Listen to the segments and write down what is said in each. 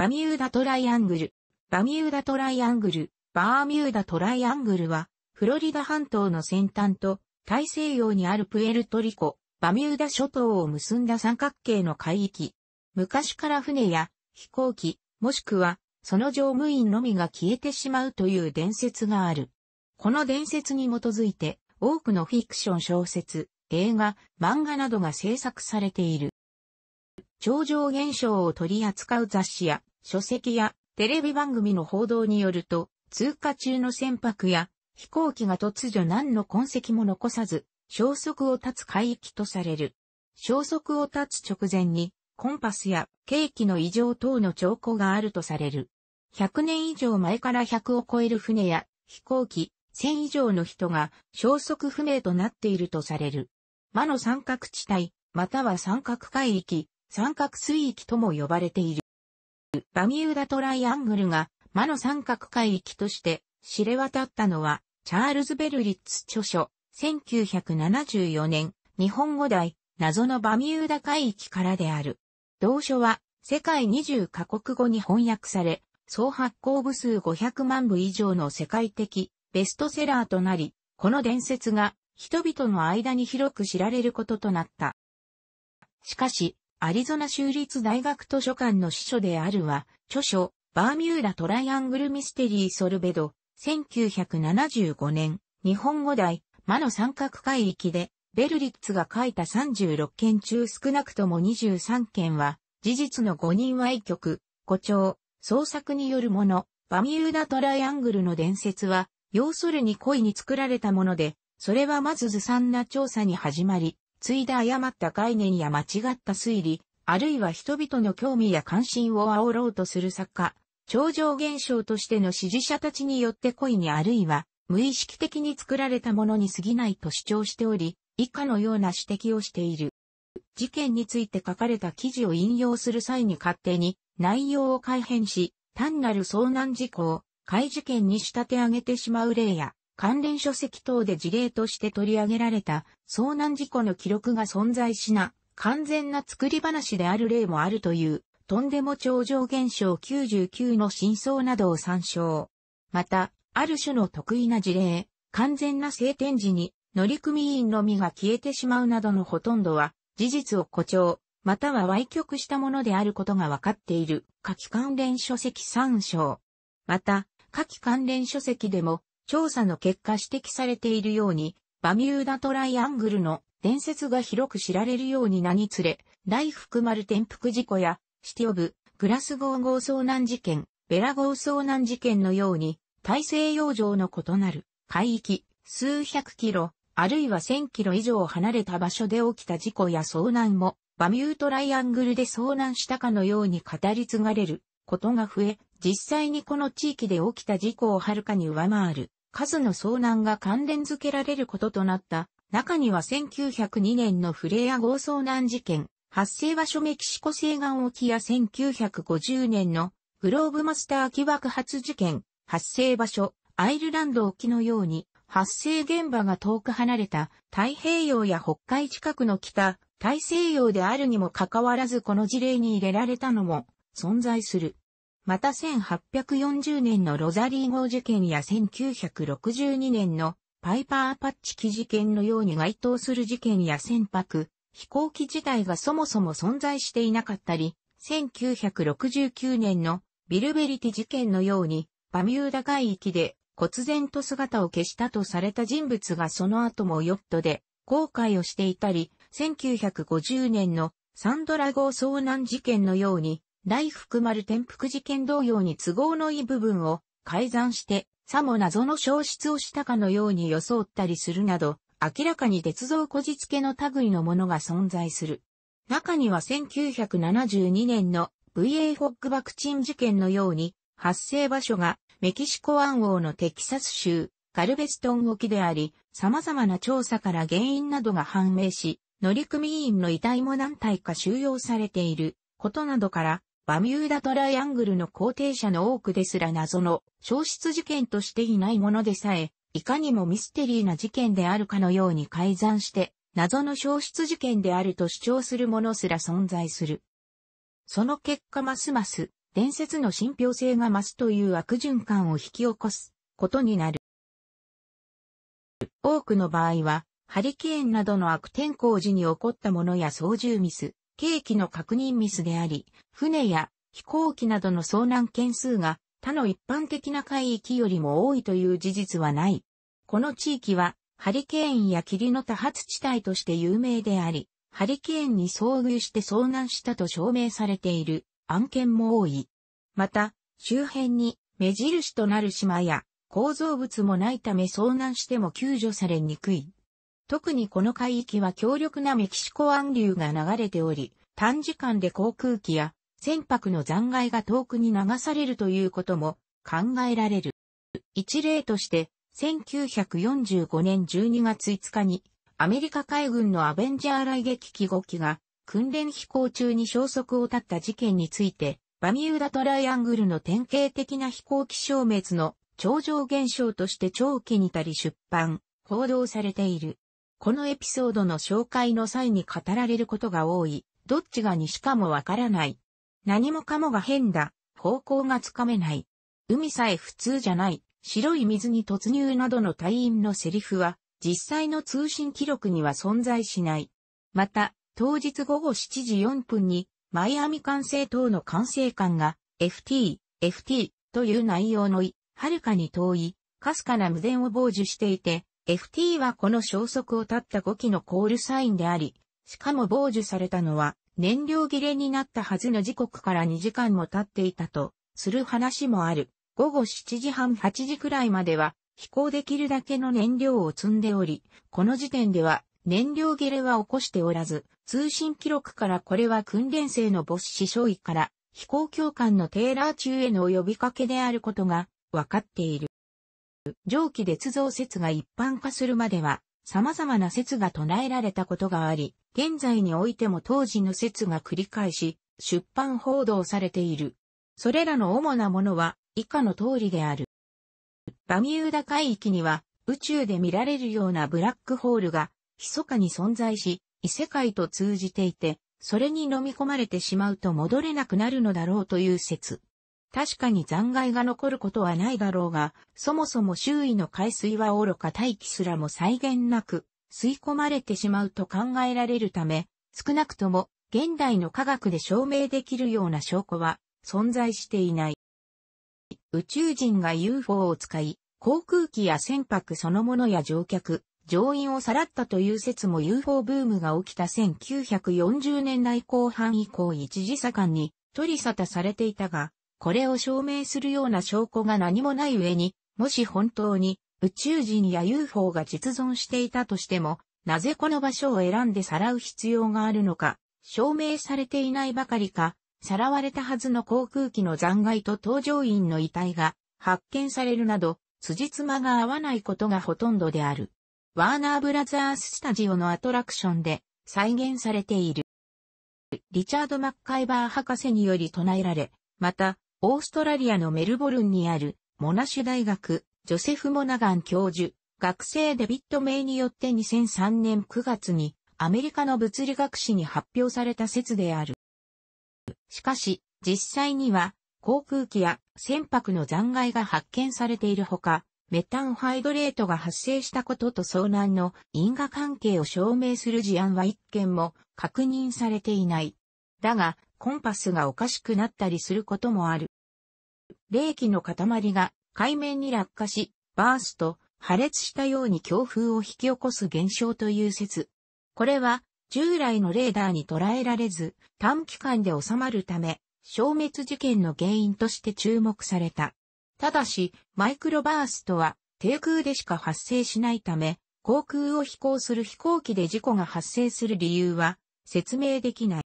バミューダトライアングル。バミューダトライアングル、バーミューダトライアングルは、フロリダ半島の先端と、大西洋にあるプエルトリコ、バミューダ諸島を結んだ三角形の海域。昔から船や飛行機、もしくはその乗務員のみが消えてしまうという伝説がある。この伝説に基づいて多くのフィクション小説、映画、漫画などが制作されている。超常現象を取り扱う雑誌や書籍やテレビ番組の報道によると、通過中の船舶や飛行機が突如何の痕跡も残さず、消息を絶つ海域とされる。消息を絶つ直前に、コンパスや計器の異常等の兆候があるとされる。100年以上前から100を超える船や飛行機、1000以上の人が消息不明となっているとされる。魔の三角地帯、または三角海域、三角水域とも呼ばれている。バミューダトライアングルが魔の三角海域として知れ渡ったのは、チャールズ・ベルリッツ著書、1974年、日本語題、謎のバミューダ海域からである。同書は、世界20カ国語に翻訳され、総発行部数500万部以上の世界的ベストセラーとなり、この伝説が人々の間に広く知られることとなった。しかし、アリゾナ州立大学図書館の司書であるは、著書、バーミューダトライアングルミステリーソルベド、1975年、日本語題、魔の三角海域で、ベルリッツが書いた36件中少なくとも23件は、事実の5人一曲、誇張、創作によるもの、バミューダトライアングルの伝説は、要するに恋に作られたもので、それはまずずさんな調査に始まり、継いで誤った概念や間違った推理、あるいは人々の興味や関心を煽ろうとする作家、超常現象としての支持者たちによって故意にあるいは無意識的に作られたものに過ぎないと主張しており、以下のような指摘をしている。事件について書かれた記事を引用する際に勝手に内容を改変し、単なる遭難事故を怪事件に仕立て上げてしまう例や、関連書籍等で事例として取り上げられた遭難事故の記録が存在しな、完全な作り話である例もあるという、とんでも超常現象99の真相などを参照。また、ある種の得意な事例、完全な晴天時に乗組員のみが消えてしまうなどのほとんどは、事実を誇張、または歪曲したものであることが分かっている、夏季関連書籍参照。また、夏季関連書籍でも、調査の結果指摘されているように、バミューダトライアングルの伝説が広く知られるようになにつれ、大福丸転覆事故や、シティオブ、グラスゴー号遭難事件、ベラ号遭難事件のように、大西洋上の異なる海域、数百キロ、あるいは1000キロ以上離れた場所で起きた事故や遭難も、バミュートライアングルで遭難したかのように語り継がれることが増え、実際にこの地域で起きた事故をはるかに上回る数の遭難が関連づけられることとなった。中には1902年のフレア号遭難事件、発生場所メキシコ西岸沖や1950年のグローブマスター機爆発事件、発生場所、アイルランド沖のように、発生現場が遠く離れた太平洋や北海近くの北、大西洋であるにもかかわらずこの事例に入れられたのも存在する。また1840年のロザリー号事件や1962年のパイパーアパッチ機事件のように該当する事件や船舶、飛行機自体がそもそも存在していなかったり、1969年のビルベリティ事件のように、バミューダ海域で忽然と姿を消したとされた人物がその後もヨットで後悔をしていたり、1950年のサンドラ号遭難事件のように、来福丸転覆事件同様に都合のいい部分を改ざんして、さも謎の消失をしたかのように装ったりするなど、明らかに鉄道こじつけの類のものが存在する。中には1972年の VA フォック。ワクチン事件のように、発生場所がメキシコ湾王のテキサス州、ガルベストン沖であり、様々な調査から原因などが判明し、乗組員の遺体も何体か収容されていることなどから、バミューダトライアングルの肯定者の多くですら謎の消失事件としていないものでさえ、いかにもミステリーな事件であるかのように改ざんして、謎の消失事件であると主張するものすら存在する。その結果ますます、伝説の信憑性が増すという悪循環を引き起こすことになる。多くの場合は、ハリケーンなどの悪天候時に起こったものや操縦ミス、計器の確認ミスであり、船や飛行機などの遭難件数が他の一般的な海域よりも多いという事実はない。この地域はハリケーンや霧の多発地帯として有名であり、ハリケーンに遭遇して遭難したと証明されている案件も多い。また、周辺に目印となる島や構造物もないため遭難しても救助されにくい。特にこの海域は強力なメキシコ湾流が流れており、短時間で航空機や船舶の残骸が遠くに流されるということも考えられる。一例として、1945年12月5日に、アメリカ海軍のアベンジャー雷撃機5機が、訓練飛行中に消息を絶った事件について、バミューダトライアングルの典型的な飛行機消滅の超常現象として長期にたり出版、報道されている。このエピソードの紹介の際に語られることが多い、どっちが西かもわからない。何もかもが変だ、方向がつかめない。海さえ普通じゃない、白い水に突入などの隊員のセリフは、実際の通信記録には存在しない。また、当日午後7時4分に、マイアミ管制等の管制官が、FT、FT という内容のい、はるかに遠い、かすかな無電を傍受していて、FT はこの消息を絶った5機のコールサインであり、しかも傍受されたのは燃料切れになったはずの時刻から2時間も経っていたと、する話もある。午後7時半8時くらいまでは飛行できるだけの燃料を積んでおり、この時点では燃料切れは起こしておらず、通信記録からこれは訓練生の母子師匠位から飛行教官のテーラー中への呼びかけであることがわかっている。蒸気捏造説が一般化するまでは、様々な説が唱えられたことがあり、現在においても当時の説が繰り返し、出版報道されている。それらの主なものは、以下の通りである。バミューダ海域には、宇宙で見られるようなブラックホールが、密かに存在し、異世界と通じていて、それに飲み込まれてしまうと戻れなくなるのだろうという説。確かに残骸が残ることはないだろうが、そもそも周囲の海水はおろか大気すらも再現なく、吸い込まれてしまうと考えられるため、少なくとも現代の科学で証明できるような証拠は存在していない。宇宙人が UFO を使い、航空機や船舶そのものや乗客、乗員をさらったという説も UFO ブームが起きた1940年代後半以降一時盛んに取り沙汰されていたが、これを証明するような証拠が何もない上に、もし本当に宇宙人や UFO が実存していたとしても、なぜこの場所を選んでさらう必要があるのか、証明されていないばかりか、さらわれたはずの航空機の残骸と搭乗員の遺体が発見されるなど、辻褄が合わないことがほとんどである。ワーナーブラザーススタジオのアトラクションで再現されている。リチャード・マッカイバー博士により唱えられ、また、オーストラリアのメルボルンにあるモナシュ大学ジョセフ・モナガン教授、学生デビット・メイによって2003年9月にアメリカの物理学史に発表された説である。しかし、実際には航空機や船舶の残骸が発見されているほか、メタンハイドレートが発生したことと遭難の因果関係を証明する事案は一件も確認されていない。だが、コンパスがおかしくなったりすることもある。冷気の塊が海面に落下し、バースト、破裂したように強風を引き起こす現象という説。これは従来のレーダーに捉えられず、短期間で収まるため、消滅事件の原因として注目された。ただし、マイクロバーストは低空でしか発生しないため、航空を飛行する飛行機で事故が発生する理由は説明できない。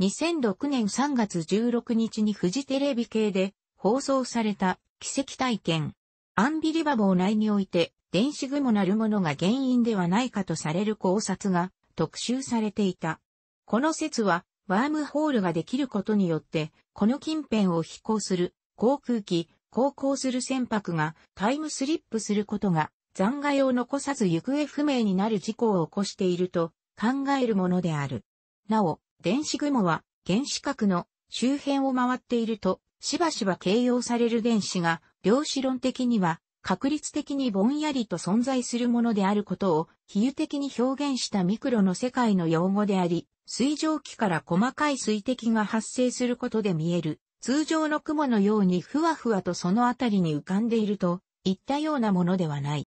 2006年3月16日にフジテレビ系で放送された奇跡体験。アンビリバボー内において、電子雲なるものが原因ではないかとされる考察が特集されていた。この説は、ワームホールができることによって、この近辺を飛行する航空機、航行する船舶がタイムスリップすることが残骸を残さず行方不明になる事故を起こしていると考えるものである。なお、電子雲は原子核の周辺を回っているとしばしば形容される原子が、量子論的には、確率的にぼんやりと存在するものであることを比喩的に表現したミクロの世界の用語であり、水蒸気から細かい水滴が発生することで見える、通常の雲のようにふわふわとそのあたりに浮かんでいるといったようなものではない。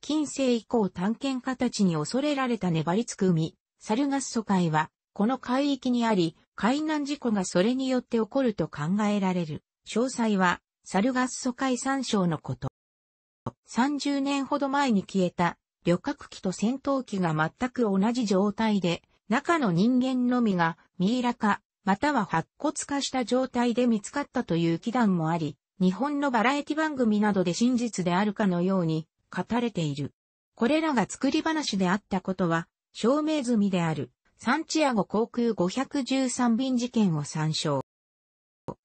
近世以降探検家たちに恐れられた粘りつく海、サルガッソ海は、この海域にあり、海難事故がそれによって起こると考えられる。詳細は、サルガッソ海山省のこと。30年ほど前に消えた旅客機と戦闘機が全く同じ状態で、中の人間のみがミイラ化、または白骨化した状態で見つかったという祈願もあり、日本のバラエティ番組などで真実であるかのように語れている。これらが作り話であったことは証明済みである。サンチアゴ航空513便事件を参照。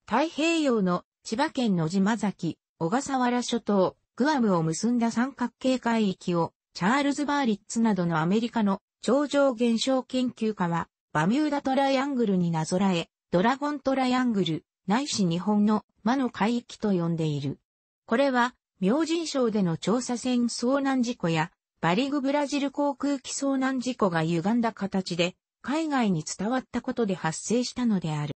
太平洋の千葉県の島崎、小笠原諸島、グアムを結んだ三角形海域を、チャールズ・バーリッツなどのアメリカの超常現象研究家は、バミューダトライアングルになぞらえ、ドラゴントライアングル、ないし日本の魔の海域と呼んでいる。これは、明神省での調査船遭難事故や、バリグブラジル航空機遭難事故が歪んだ形で海外に伝わったことで発生したのである。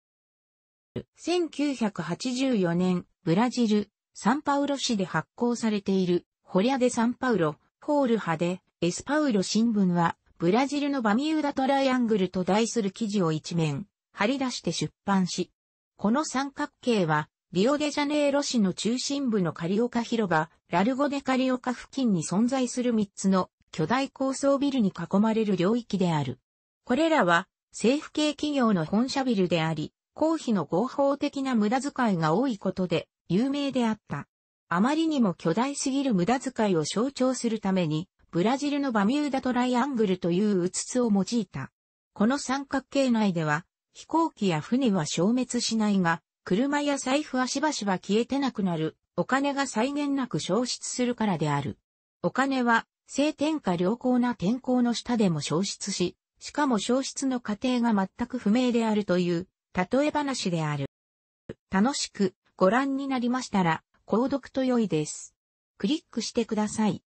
1984年、ブラジル、サンパウロ市で発行されている、ホリアデ・サンパウロ、ホール派で、エスパウロ新聞は、ブラジルのバミューダトライアングルと題する記事を一面、張り出して出版し、この三角形は、リオデジャネイロ市の中心部のカリオカ広場、ラルゴデカリオカ付近に存在する3つの巨大高層ビルに囲まれる領域である。これらは政府系企業の本社ビルであり、公費の合法的な無駄遣いが多いことで有名であった。あまりにも巨大すぎる無駄遣いを象徴するために、ブラジルのバミューダトライアングルといううつつを用いた。この三角形内では、飛行機や船は消滅しないが、車や財布はしばしば消えてなくなる、お金が際限なく消失するからである。お金は、性天下良好な天候の下でも消失し、しかも消失の過程が全く不明であるという、例え話である。楽しくご覧になりましたら、購読と良いです。クリックしてください。